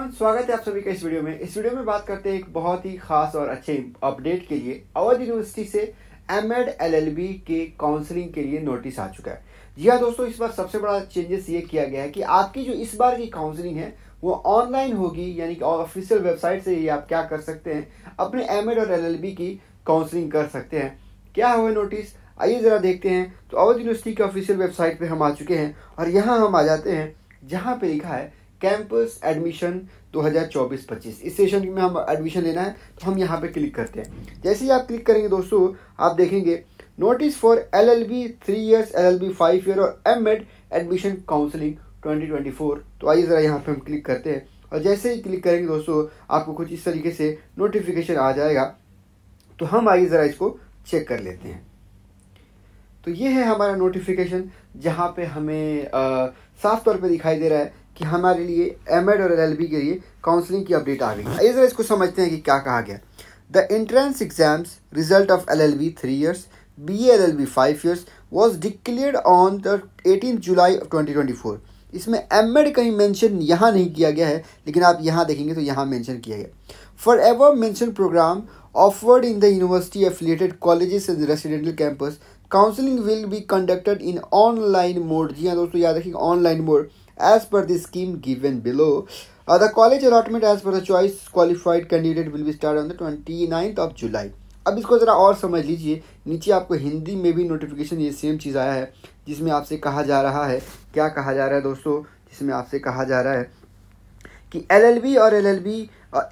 Everyone स्वागत है आप सभी का इस वीडियो में इस वीडियो में बात करते हैं एक बहुत ही खास और अच्छे अपडेट के लिए अवध यूनिवर्सिटी से एम एड के काउंसलिंग के लिए नोटिस आ चुका है जी हाँ दोस्तों इस बार सबसे बड़ा चेंजेस ये किया गया है कि आपकी जो इस बार की काउंसलिंग है वो ऑनलाइन होगी यानी कि ऑफिशियल वेबसाइट से ही आप क्या कर सकते हैं अपने एम और एल की काउंसलिंग कर सकते हैं क्या हुआ नोटिस आइए ज़रा देखते हैं तो अवध यूनिवर्सिटी की ऑफिशियल वेबसाइट पर हम आ चुके हैं और यहाँ हम आ जाते हैं जहाँ पे लिखा है कैंपस एडमिशन 2024-25 इस सेशन में हम एडमिशन लेना है तो हम यहाँ पे क्लिक करते हैं जैसे ही आप क्लिक करेंगे दोस्तों आप देखेंगे notice for L L B three years L L B five year और एम एड एडमिशन काउंसलिंग 2024 तो आइए ज़रा यहाँ पे हम क्लिक करते हैं और जैसे ही क्लिक करेंगे दोस्तों आपको कुछ इस तरीके से नोटिफिकेशन आ जाएगा तो हम आइए ज़रा इसको चेक कर लेते हैं तो ये है हमारा नोटिफिकेशन जहाँ पे हमें आ, साफ तौर पे दिखाई दे रहा है कि हमारे लिए एम एड और एल के लिए काउंसलिंग की अपडेट आ गई है जरा इसको समझते हैं कि क्या कहा गया the entrance exams result of L L B three years B L L B five years was declare on the eighteen July twenty twenty four इसमें एम एड कहीं मैंशन यहाँ नहीं किया गया है लेकिन आप यहाँ देखेंगे तो यहाँ मैंशन किया गया for ever mention programme offered in the university affiliated college and residential campus counselling will be conducted in online mode जी हाँ दोस्तों याद रखेंगे online mode as per the scheme given below. Uh, the college allotment as per the choice qualified candidate will be started on the 29th of July. अब इसको ज़रा और समझ लीजिए नीचे आपको हिंदी में भी नोटिफिकेशन ये सेम चीज़ आया है जिसमें आपसे कहा जा रहा है क्या कहा जा रहा है दोस्तों जिसमें आपसे कहा जा रहा है कि एलएलबी और एलएलबी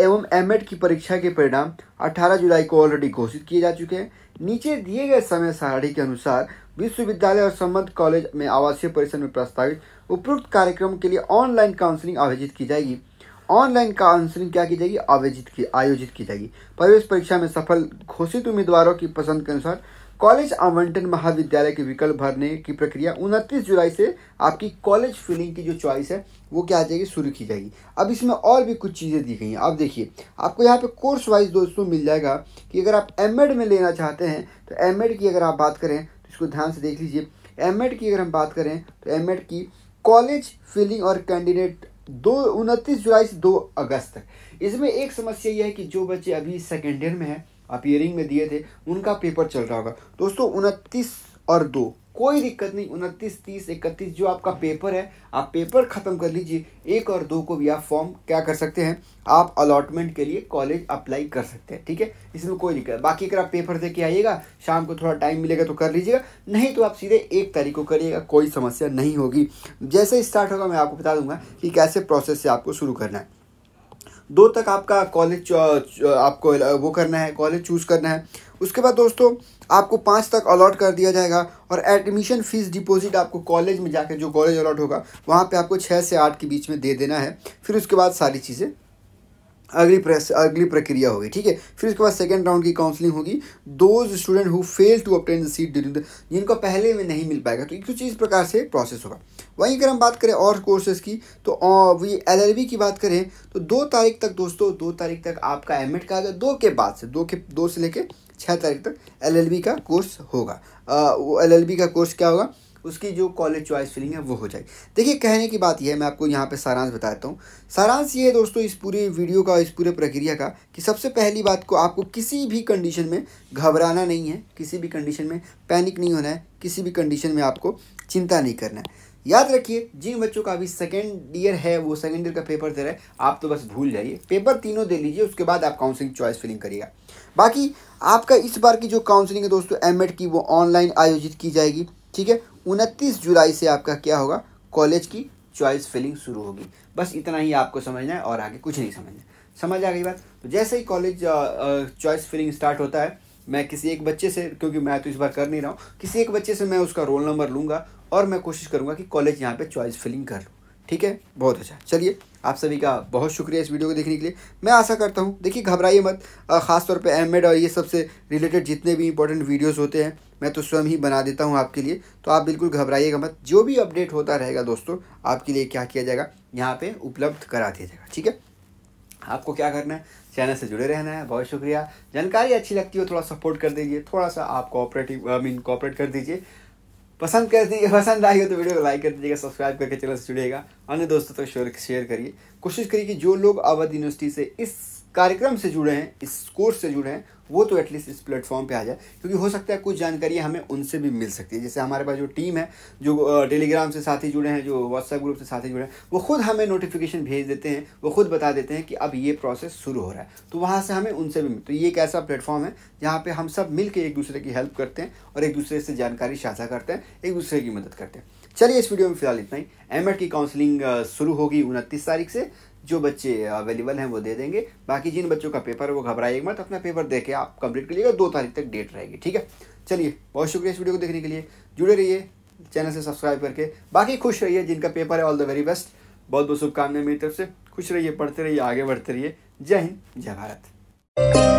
एवं एमएड की परीक्षा के परिणाम 18 जुलाई को ऑलरेडी घोषित किए जा चुके हैं नीचे दिए गए समय सारणी के अनुसार विश्वविद्यालय और संबंध कॉलेज में आवासीय परिसर में प्रस्तावित उपयुक्त कार्यक्रम के लिए ऑनलाइन काउंसलिंग आयोजित की जाएगी ऑनलाइन काउंसलिंग क्या की जाएगी आयोजित की आयोजित की जाएगी प्रवेश परीक्षा में सफल घोषित उम्मीदवारों की पसंद के अनुसार कॉलेज आवंटन महाविद्यालय के विकल्प भरने की प्रक्रिया 29 जुलाई से आपकी कॉलेज फिलिंग की जो चॉइस है वो क्या आ जाएगी शुरू की जाएगी अब इसमें और भी कुछ चीज़ें दी गई हैं अब देखिए आपको यहाँ पे कोर्स वाइज दोस्तों मिल जाएगा कि अगर आप एम में लेना चाहते हैं तो एम की अगर आप बात करें इसको ध्यान से देख लीजिए एम की अगर हम बात करें तो एम की कॉलेज फिलिंग और कैंडिडेट दो उनतीस जुलाई से दो अगस्त तक इसमें एक समस्या यह है कि जो बच्चे अभी सेकेंड ईयर में है अपियरिंग में दिए थे उनका पेपर चल रहा होगा दोस्तों उनतीस और दो कोई दिक्कत नहीं उनतीस तीस इकतीस जो आपका पेपर है आप पेपर ख़त्म कर लीजिए एक और दो को भी आप फॉर्म क्या कर सकते हैं आप अलॉटमेंट के लिए कॉलेज अप्लाई कर सकते हैं ठीक है इसमें कोई दिक्कत बाकी अगर आप पेपर दे के आइएगा शाम को थोड़ा टाइम मिलेगा तो कर लीजिएगा नहीं तो आप सीधे एक तारीख को करिएगा कोई समस्या नहीं होगी जैसे स्टार्ट होगा मैं आपको बता दूंगा कि कैसे प्रोसेस से आपको शुरू करना है दो तक आपका कॉलेज आपको वो करना है कॉलेज चूज़ करना है उसके बाद दोस्तों आपको पाँच तक अलॉट कर दिया जाएगा और एडमिशन फ़ीस डिपॉजिट आपको कॉलेज में जाकर जो कॉलेज अलॉट होगा वहाँ पे आपको छः से आठ के बीच में दे देना है फिर उसके बाद सारी चीज़ें अगली प्रेस अगली प्रक्रिया होगी ठीक है फिर उसके बाद सेकेंड राउंड की काउंसलिंग होगी those student who fail to obtain the seat during the जिनको पहले में नहीं मिल पाएगा तो एक इस प्रकार से प्रोसेस होगा वहीं अगर हम बात करें और कोर्सेज की तो एल एल की बात करें तो दो तारीख तक दोस्तों दो तारीख तक आपका एडमिट का आएगा दो के बाद से दो के दो से लेकर छः तारीख तक एल का कोर्स होगा वो एल का कोर्स क्या होगा उसकी जो कॉलेज चॉइस फीलिंग है वो हो जाएगी देखिए कहने की बात यह है मैं आपको यहाँ पे सारांश बता देता हूँ सारांश ये है दोस्तों इस पूरे वीडियो का इस पूरे प्रक्रिया का कि सबसे पहली बात को आपको किसी भी कंडीशन में घबराना नहीं है किसी भी कंडीशन में पैनिक नहीं होना है किसी भी कंडीशन में आपको चिंता नहीं करना है याद रखिए जिन बच्चों का अभी सेकेंड ईयर है वो सेकेंड ईयर का पेपर दे रहा है आप तो बस भूल जाइए पेपर तीनों दे लीजिए उसके बाद आप काउंसलिंग चॉइस फिलिंग करिएगा बाकी आपका इस बार की जो काउंसलिंग है दोस्तों एम की वो ऑनलाइन आयोजित की जाएगी ठीक है उनतीस जुलाई से आपका क्या होगा कॉलेज की चॉइस फिलिंग शुरू होगी बस इतना ही आपको समझना है और आगे कुछ नहीं समझना समझ आ गई बात तो जैसे ही कॉलेज चॉइस फिलिंग स्टार्ट होता है मैं किसी एक बच्चे से क्योंकि मैं तो इस बार कर नहीं रहा हूँ किसी एक बच्चे से मैं उसका रोल नंबर लूँगा और मैं कोशिश करूँगा कि कॉलेज यहाँ पे चॉइस फिलिंग कर लूँ ठीक है बहुत अच्छा चलिए आप सभी का बहुत शुक्रिया इस वीडियो को देखने के लिए मैं आशा करता हूँ देखिए घबराइए मत ख़ासतौर पे एम और ये सबसे रिलेटेड जितने भी इंपॉर्टेंट वीडियोस होते हैं मैं तो स्वयं ही बना देता हूँ आपके लिए तो आप बिल्कुल घबराइएगा मत जो भी अपडेट होता रहेगा दोस्तों आपके लिए क्या किया जाएगा यहाँ पर उपलब्ध करा दिया जाएगा ठीक है आपको क्या करना है चैनल से जुड़े रहना है बहुत शुक्रिया जानकारी अच्छी लगती हो थोड़ा सपोर्ट कर दीजिए थोड़ा सा आप कोऑपरेटिव आई मीन कोऑपरेट कर दीजिए पसंद कर दीजिए पसंद आई हो तो वीडियो को लाइक कर दीजिएगा सब्सक्राइब करके चैनल से जुड़ेगा अन्य दोस्तों तक शेयर शेयर करिए कोशिश करिए कि जो लोग अवध यूनिवर्सिटी से इस कार्यक्रम से जुड़े हैं इस कोर्स से जुड़े हैं वो तो एटलीस्ट इस प्लेटफॉर्म पे आ जाए क्योंकि हो सकता है कुछ जानकारी हमें उनसे भी मिल सकती है जैसे हमारे पास जो टीम है जो टेलीग्राम से साथी जुड़े हैं जो व्हाट्सएप ग्रुप से साथी जुड़े हैं वो खुद हमें नोटिफिकेशन भेज देते हैं वो खुद बता देते हैं कि अब ये प्रोसेस शुरू हो रहा है तो वहाँ से हमें उनसे भी तो ये एक ऐसा प्लेटफॉर्म है जहाँ पर हम सब मिल एक दूसरे की हेल्प करते हैं और एक दूसरे से जानकारी साझा करते हैं एक दूसरे की मदद करते हैं चलिए इस वीडियो में फिलहाल इतना ही एम की काउंसलिंग शुरू होगी उनतीस तारीख से जो बच्चे अवेलेबल हैं वो दे देंगे बाकी जिन बच्चों का पेपर है वो घबराइए मत अपना पेपर दे के आप कंप्लीट करिएगा दो तारीख तक डेट रहेगी ठीक है चलिए बहुत शुक्रिया इस वीडियो को देखने के लिए जुड़े रहिए चैनल से सब्सक्राइब करके बाकी खुश रहिए जिनका पेपर है ऑल द वेरी बेस्ट बहुत बहुत शुभकामनाएं मेरी तरफ से खुश रहिए पढ़ते रहिए आगे बढ़ते रहिए जय हिंद जय भारत